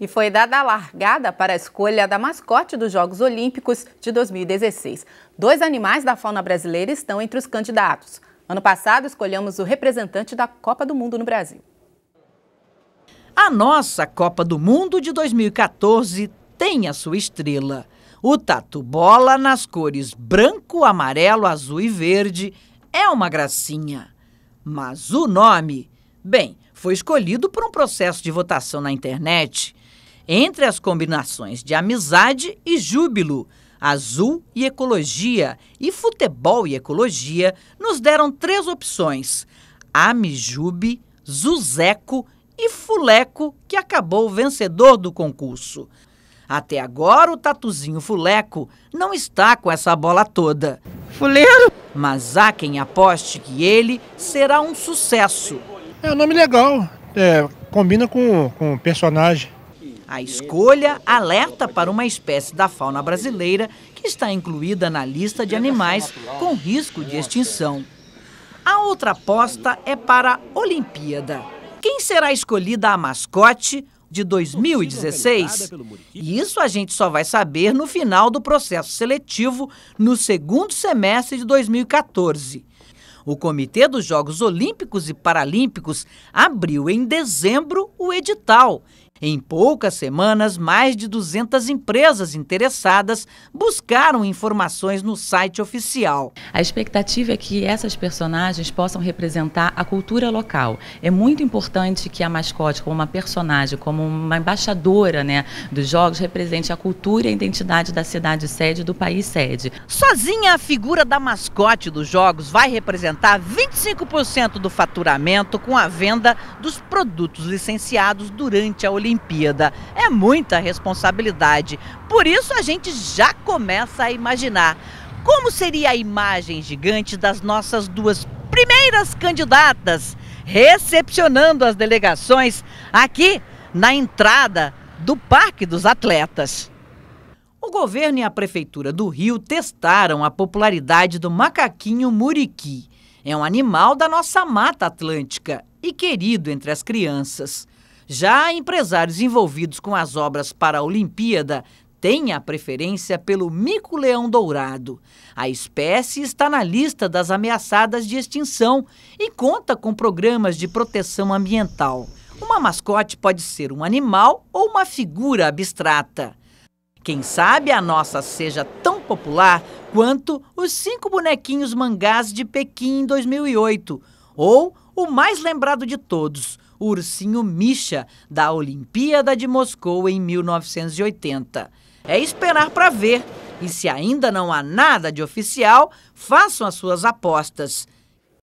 e foi dada a largada para a escolha da mascote dos Jogos Olímpicos de 2016. Dois animais da fauna brasileira estão entre os candidatos. Ano passado, escolhemos o representante da Copa do Mundo no Brasil. A nossa Copa do Mundo de 2014 tem a sua estrela. O tatu bola nas cores branco, amarelo, azul e verde é uma gracinha. Mas o nome, bem, foi escolhido por um processo de votação na internet entre as combinações de amizade e júbilo, azul e ecologia e futebol e ecologia, nos deram três opções: Amijube, Zuzeco e Fuleco, que acabou vencedor do concurso. Até agora, o tatuzinho Fuleco não está com essa bola toda. Fuleiro! Mas há quem aposte que ele será um sucesso. É um nome legal, é, combina com o com personagem. A escolha alerta para uma espécie da fauna brasileira que está incluída na lista de animais com risco de extinção. A outra aposta é para a Olimpíada. Quem será escolhida a mascote de 2016? E isso a gente só vai saber no final do processo seletivo, no segundo semestre de 2014. O Comitê dos Jogos Olímpicos e Paralímpicos abriu em dezembro o edital em poucas semanas, mais de 200 empresas interessadas buscaram informações no site oficial. A expectativa é que essas personagens possam representar a cultura local. É muito importante que a mascote, como uma personagem, como uma embaixadora né, dos jogos, represente a cultura e a identidade da cidade sede do país sede. Sozinha, a figura da mascote dos jogos vai representar 25% do faturamento com a venda dos produtos licenciados durante a Olimpíada. Olimpíada. É muita responsabilidade. Por isso a gente já começa a imaginar como seria a imagem gigante das nossas duas primeiras candidatas recepcionando as delegações aqui na entrada do Parque dos Atletas. O governo e a prefeitura do Rio testaram a popularidade do macaquinho muriqui. É um animal da nossa Mata Atlântica e querido entre as crianças. Já empresários envolvidos com as obras para a Olimpíada têm a preferência pelo mico-leão dourado. A espécie está na lista das ameaçadas de extinção e conta com programas de proteção ambiental. Uma mascote pode ser um animal ou uma figura abstrata. Quem sabe a nossa seja tão popular quanto os cinco bonequinhos mangás de Pequim em 2008, ou o mais lembrado de todos, o ursinho Misha, da Olimpíada de Moscou em 1980. É esperar para ver. E se ainda não há nada de oficial, façam as suas apostas.